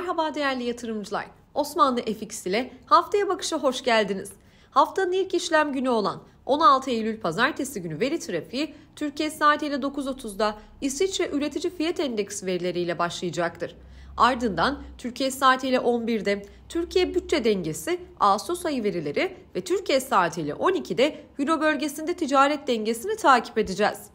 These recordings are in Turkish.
Merhaba değerli yatırımcılar. Osmanlı FX ile haftaya bakışa hoş geldiniz. Haftanın ilk işlem günü olan 16 Eylül pazartesi günü veri trafiği Türkiye saatiyle 9.30'da İsviçre üretici fiyat endeksi verileriyle başlayacaktır. Ardından Türkiye saatiyle 11'de Türkiye bütçe dengesi, Ağustos ayı verileri ve Türkiye saatiyle 12'de Euro bölgesinde ticaret dengesini takip edeceğiz.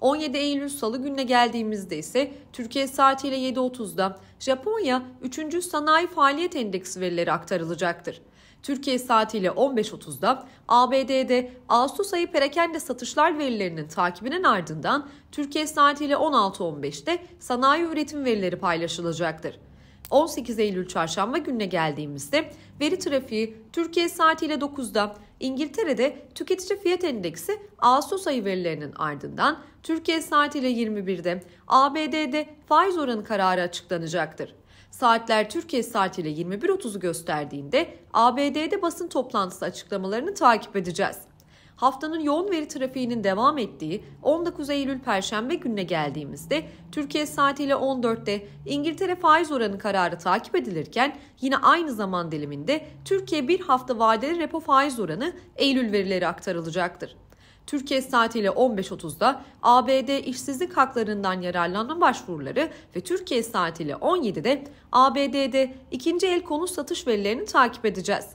17 Eylül Salı gününe geldiğimizde ise Türkiye saatiyle 7.30'da Japonya 3. Sanayi Faaliyet Endeksi verileri aktarılacaktır. Türkiye saatiyle 15.30'da ABD'de Ağustos ayı perakende satışlar verilerinin takibinin ardından Türkiye saatiyle 16.15'te sanayi üretim verileri paylaşılacaktır. 18 Eylül çarşamba gününe geldiğimizde veri trafiği Türkiye saatiyle 9'da İngiltere'de tüketici fiyat endeksi Ağustos ayı verilerinin ardından Türkiye saatiyle 21'de ABD'de faiz oranı kararı açıklanacaktır. Saatler Türkiye saatiyle 21.30'u gösterdiğinde ABD'de basın toplantısı açıklamalarını takip edeceğiz haftanın yoğun veri trafiğinin devam ettiği 19 Eylül Perşembe gününe geldiğimizde Türkiye saatiyle 14'te İngiltere faiz oranı kararı takip edilirken yine aynı zaman diliminde Türkiye bir hafta vadeli repo faiz oranı Eylül verileri aktarılacaktır. Türkiye saatiyle 15.30'da ABD işsizlik haklarından yararlanma başvuruları ve Türkiye saatiyle 17'de ABD'de ikinci el konut satış verilerini takip edeceğiz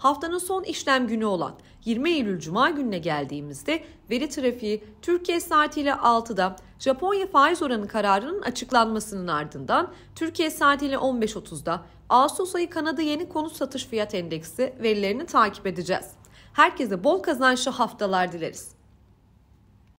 haftanın son işlem günü olan 20 Eylül Cuma gününe geldiğimizde veri trafiği Türkiye saatiyle 6'da Japonya faiz oranı kararının açıklanmasının ardından Türkiye saatiyle 15.30'da Ağustos ayı Kanada yeni konut satış fiyat endeksi verilerini takip edeceğiz. Herkese bol kazançlı haftalar dileriz.